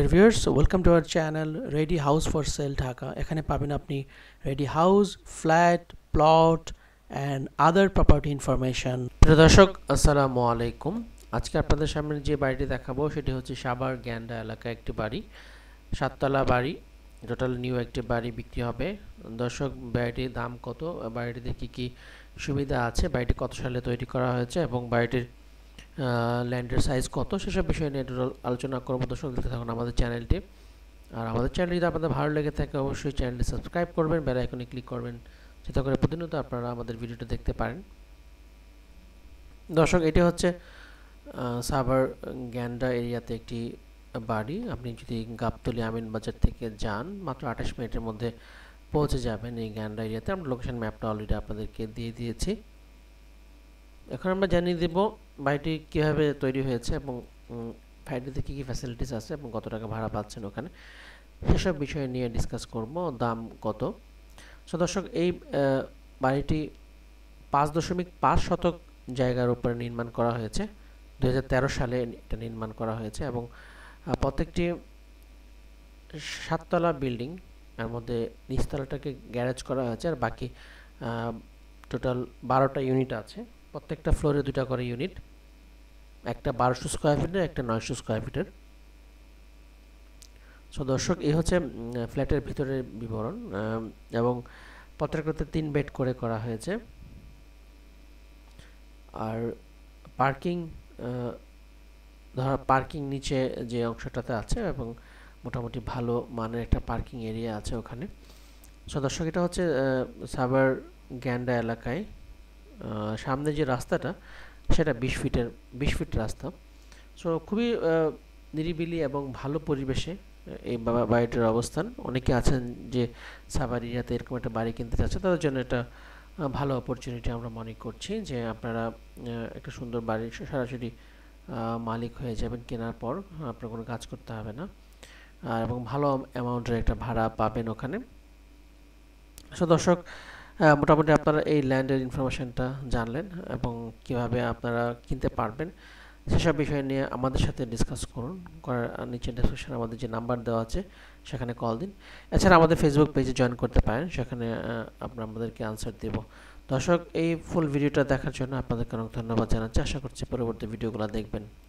এর viewers welcome to our channel ready house for sale Dhaka এখানে পাবেন আপনি ready house flat plot and other property information প্রিয় দর্শক আসসালামু আলাইকুম আজকে আপনাদের সামনে যে বাড়িটি দেখাবো সেটি হচ্ছে সাবার গ্যান্ডা এলাকা একটি বাড়ি সাততলা বাড়ি টোটাল নিউ একটি বাড়ি বিক্রি হবে দর্শক বাড়িটির দাম কত বাড়িটিতে কী কী সুবিধা আছে বাড়িটি কত সালে তৈরি করা হয়েছে এবং বাড়িটির ল্যান্ডের সাইজ কত সেসব বিষয় নিয়ে আলোচনা করবো দর্শক দেখতে থাকুন আমাদের চ্যানেলটি আর আমাদের চ্যানেল যদি আপনাদের ভালো লেগে থাকে অবশ্যই চ্যানেলটি সাবস্ক্রাইব করবেন বেলা এখনই ক্লিক করবেন যাতে করে প্রতিনিয়ত আপনারা আমাদের ভিডিওটা দেখতে পারেন দর্শক এটি হচ্ছে সাবার গ্যান্ডা এরিয়াতে একটি বাড়ি আপনি যদি গাবতলি আমিন বাজার থেকে যান মাত্র আঠাশ মিনিটের মধ্যে পৌঁছে যাবেন এই গ্যান্ডা এরিয়াতে আমরা লোকেশন ম্যাপটা অলরেডি আপনাদেরকে দিয়ে দিয়েছি এখন আমরা জানিয়ে দেব বাড়িটি কীভাবে তৈরি হয়েছে এবং ফ্যাক্টরিতে কী কী ফ্যাসিলিটিস আছে এবং কত টাকা ভাড়া পাচ্ছেন ওখানে সেসব বিষয় নিয়ে ডিসকাস করব দাম কত সো দর্শক এই বাড়িটি পাঁচ দশমিক পাঁচ শতক জায়গার উপরে নির্মাণ করা হয়েছে দু সালে এটা নির্মাণ করা হয়েছে এবং প্রত্যেকটি সাততলা বিল্ডিং এর মধ্যে নিচতলাটাকে গ্যারেজ করা হয়েছে আর বাকি টোটাল বারোটা ইউনিট আছে প্রত্যেকটা ফ্লোরে দুটা করে ইউনিট একটা বারোশো স্কোয়ার ফিটের একটা নয়শো স্কোয়ার ফিটের সো দর্শক এই হচ্ছে ফ্ল্যাটের ভিতরের বিবরণ এবং পত্রিকাতে তিন বেড করে করা হয়েছে আর পার্কিং ধরা পার্কিং নিচে যে অংশটাতে আছে এবং মোটামুটি ভালো মানের একটা পার্কিং এরিয়া আছে ওখানে সো দর্শক এটা হচ্ছে সাবার গ্যান্ডা এলাকায় সামনে যে রাস্তাটা সেটা বিশ ফিটের বিশ ফিট রাস্তা সো খুবই নিরিবিলি এবং ভালো পরিবেশে এই বাড়িটির অবস্থান অনেকে আছেন যে সাবার এরিয়াতে এরকম একটা বাড়ি কিনতে চাচ্ছে তাদের জন্য এটা ভালো অপরচুনিটি আমরা মনে করছি যে আপনারা একটা সুন্দর বাড়ি সরাসরি মালিক হয়ে যাবেন কেনার পর আপনার কোনো কাজ করতে হবে না এবং ভালো অ্যামাউন্টের একটা ভাড়া পাবেন ওখানে সো দর্শক হ্যাঁ, মোটামুটি আপনারা এই ল্যান্ডের ইনফরমেশানটা জানলেন এবং কিভাবে আপনারা কিনতে পারবেন সেসব বিষয় নিয়ে আমাদের সাথে ডিসকাস করুন করার নিচে ডিসক্রিপশানে আমাদের যে নাম্বার দেওয়া আছে সেখানে কল দিন এছাড়া আমাদের ফেসবুক পেজে জয়েন করতে পারেন সেখানে আপনার আমাদেরকে আনসার দেব দর্শক এই ফুল ভিডিওটা দেখার জন্য আপনাদেরকে অনেক ধন্যবাদ জানাচ্ছি আশা করছি পরবর্তী ভিডিওগুলো দেখবেন